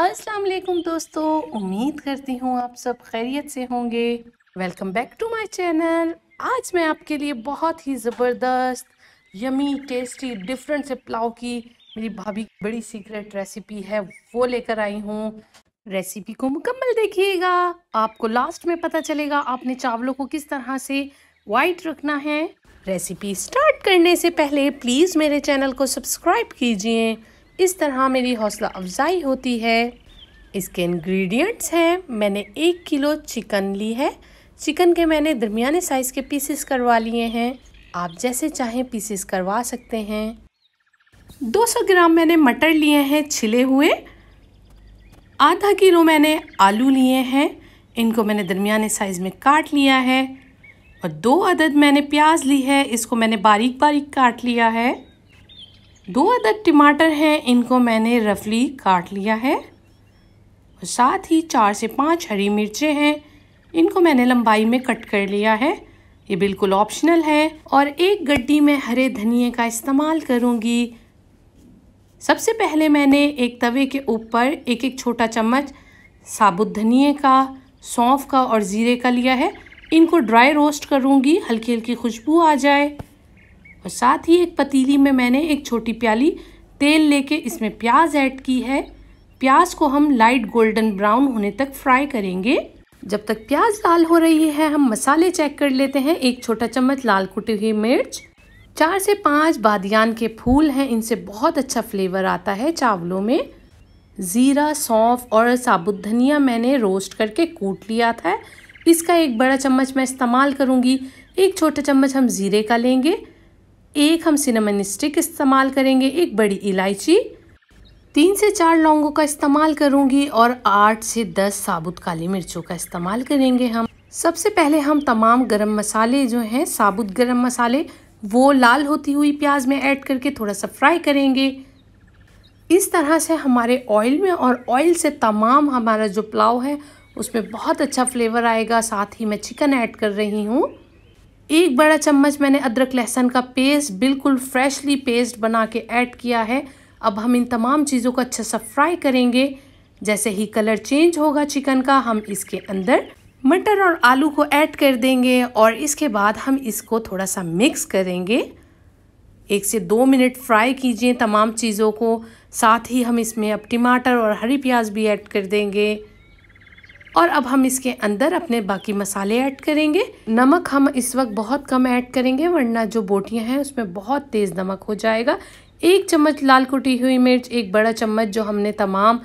अस्सलाम वालेकुम दोस्तों उम्मीद करती हूँ आप सब खैरियत से होंगे welcome back to my channel आज मैं आपके लिए बहुत ही ज़बरदस्त यमी टेस्टी डिफरेंट से पुलाव की मेरी भाभी की बड़ी सीक्रेट रेसिपी है वो लेकर आई हूँ रेसिपी को मुकम्मल देखिएगा आपको लास्ट में पता चलेगा आपने चावलों को किस तरह से वाइट रखना है रेसिपी स्टार्ट करने से पहले प्लीज़ मेरे चैनल को सब्सक्राइब कीजिए इस तरह मेरी हौसला अफजाई होती है इसके इंग्रेडिएंट्स हैं मैंने एक किलो चिकन ली है चिकन के मैंने दरमियाने साइज़ के पीसेस करवा लिए हैं आप जैसे चाहें पीसेस करवा सकते हैं 200 ग्राम मैंने मटर लिए हैं छिले हुए आधा किलो मैंने आलू लिए हैं इनको मैंने दरमियाने साइज़ में काट लिया है और दो अदद मैंने प्याज ली है इसको मैंने बारीक बारीक काट लिया है दो अदद टमाटर हैं इनको मैंने रफली काट लिया है और साथ ही चार से पाँच हरी मिर्चें हैं इनको मैंने लंबाई में कट कर लिया है ये बिल्कुल ऑप्शनल है और एक गड्डी में हरे धनिए का इस्तेमाल करूँगी सबसे पहले मैंने एक तवे के ऊपर एक एक छोटा चम्मच साबुत धनिए का सौंफ का और ज़ीरे का लिया है इनको ड्राई रोस्ट करूँगी हल्की हल्की खुशबू आ जाए और साथ ही एक पतीली में मैंने एक छोटी प्याली तेल लेके इसमें प्याज ऐड की है प्याज को हम लाइट गोल्डन ब्राउन होने तक फ्राई करेंगे जब तक प्याज लाल हो रही है हम मसाले चेक कर लेते हैं एक छोटा चम्मच लाल कुटी हुई मिर्च चार से पाँच बादियान के फूल हैं इनसे बहुत अच्छा फ्लेवर आता है चावलों में ज़ीरा सौंफ और साबुत धनिया मैंने रोस्ट करके कूट लिया था इसका एक बड़ा चम्मच मैं इस्तेमाल करूँगी एक छोटा चम्मच हम ज़ीरे का लेंगे एक हम सिनेमन स्टिक इस्तेमाल करेंगे एक बड़ी इलायची तीन से चार लौंगों का इस्तेमाल करूँगी और आठ से दस साबुत काली मिर्चों का इस्तेमाल करेंगे हम सबसे पहले हम तमाम गरम मसाले जो हैं साबुत गरम मसाले वो लाल होती हुई प्याज में ऐड करके थोड़ा सा फ्राई करेंगे इस तरह से हमारे ऑयल में और ऑयल से तमाम हमारा जो पुलाव है उसमें बहुत अच्छा फ्लेवर आएगा साथ ही मैं चिकन ऐड कर रही हूँ एक बड़ा चम्मच मैंने अदरक लहसुन का पेस्ट बिल्कुल फ्रेशली पेस्ट बना के ऐड किया है अब हम इन तमाम चीज़ों को अच्छा सा फ्राई करेंगे जैसे ही कलर चेंज होगा चिकन का हम इसके अंदर मटर और आलू को ऐड कर देंगे और इसके बाद हम इसको थोड़ा सा मिक्स करेंगे एक से दो मिनट फ्राई कीजिए तमाम चीज़ों को साथ ही हम इसमें अब टमाटर और हरी प्याज भी ऐड कर देंगे और अब हम इसके अंदर अपने बाकी मसाले ऐड करेंगे नमक हम इस वक्त बहुत कम ऐड करेंगे वरना जो बोटियां हैं उसमें बहुत तेज़ नमक हो जाएगा एक चम्मच लाल कुटी हुई मिर्च एक बड़ा चम्मच जो हमने तमाम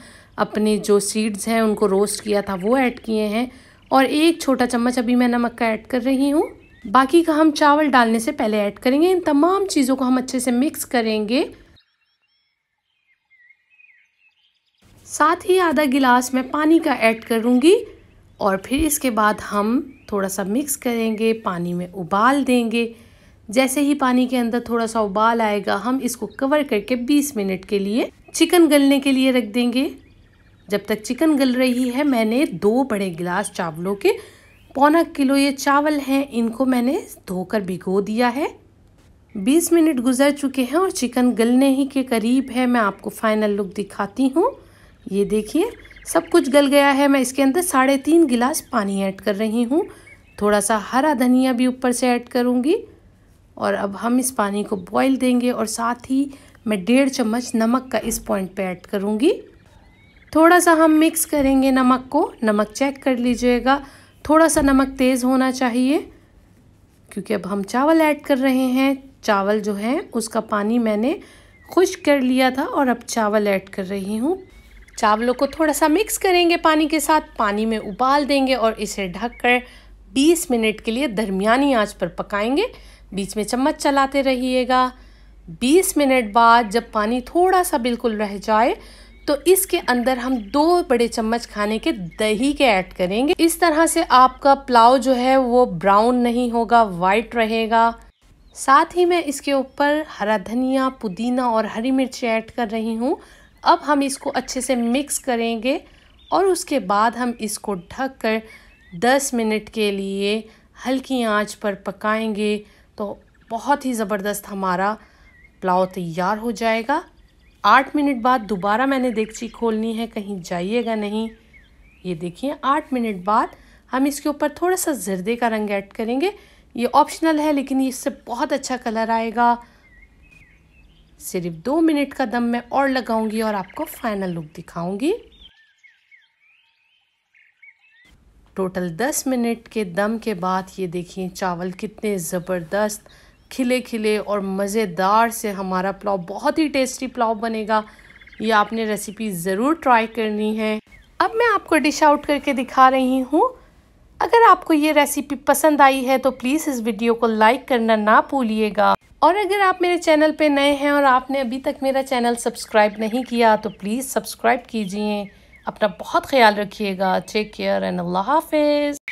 अपने जो सीड्स हैं उनको रोस्ट किया था वो ऐड किए हैं और एक छोटा चम्मच अभी मैं नमक का ऐड कर रही हूँ बाकी का हम चावल डालने से पहले ऐड करेंगे इन तमाम चीज़ों को हम अच्छे से मिक्स करेंगे साथ ही आधा गिलास मैं पानी का ऐड करूँगी और फिर इसके बाद हम थोड़ा सा मिक्स करेंगे पानी में उबाल देंगे जैसे ही पानी के अंदर थोड़ा सा उबाल आएगा हम इसको कवर करके 20 मिनट के लिए चिकन गलने के लिए रख देंगे जब तक चिकन गल रही है मैंने दो बड़े गिलास चावलों के पौना किलो ये चावल हैं इनको मैंने धोकर भिगो दिया है 20 मिनट गुजर चुके हैं और चिकन गलने ही के करीब है मैं आपको फाइनल लुक दिखाती हूँ ये देखिए सब कुछ गल गया है मैं इसके अंदर साढ़े तीन गिलास पानी ऐड कर रही हूँ थोड़ा सा हरा धनिया भी ऊपर से ऐड करूँगी और अब हम इस पानी को बॉईल देंगे और साथ ही मैं डेढ़ चम्मच नमक का इस पॉइंट पे ऐड करूँगी थोड़ा सा हम मिक्स करेंगे नमक को नमक चेक कर लीजिएगा थोड़ा सा नमक तेज़ होना चाहिए क्योंकि अब हम चावल ऐड कर रहे हैं चावल जो है उसका पानी मैंने खुश कर लिया था और अब चावल ऐड कर रही हूँ चावलों को थोड़ा सा मिक्स करेंगे पानी के साथ पानी में उबाल देंगे और इसे ढककर 20 मिनट के लिए दरमियानी आंच पर पकाएंगे बीच में चम्मच चलाते रहिएगा 20 मिनट बाद जब पानी थोड़ा सा बिल्कुल रह जाए तो इसके अंदर हम दो बड़े चम्मच खाने के दही के ऐड करेंगे इस तरह से आपका पुलाव जो है वो ब्राउन नहीं होगा वाइट रहेगा साथ ही मैं इसके ऊपर हरा धनिया पुदीना और हरी मिर्ची ऐड कर रही हूँ अब हम इसको अच्छे से मिक्स करेंगे और उसके बाद हम इसको ढक कर दस मिनट के लिए हल्की आंच पर पकाएंगे तो बहुत ही ज़बरदस्त हमारा पुलाव तैयार हो जाएगा आठ मिनट बाद दोबारा मैंने देखची खोलनी है कहीं जाइएगा नहीं ये देखिए आठ मिनट बाद हम इसके ऊपर थोड़ा सा जर्दे का रंग ऐड करेंगे ये ऑप्शनल है लेकिन इससे बहुत अच्छा कलर आएगा सिर्फ दो मिनट का दम मैं और लगाऊंगी और आपको फाइनल लुक दिखाऊंगी टोटल दस मिनट के दम के बाद ये देखिए चावल कितने ज़बरदस्त खिले खिले और मज़ेदार से हमारा पुलाव बहुत ही टेस्टी पुलाव बनेगा ये आपने रेसिपी ज़रूर ट्राई करनी है अब मैं आपको डिश आउट करके दिखा रही हूँ अगर आपको ये रेसिपी पसंद आई है तो प्लीज़ इस वीडियो को लाइक करना ना भूलिएगा और अगर आप मेरे चैनल पे नए हैं और आपने अभी तक मेरा चैनल सब्सक्राइब नहीं किया तो प्लीज़ सब्सक्राइब कीजिए अपना बहुत ख्याल रखिएगा टेक केयर एंड अल्लाह हाफिज़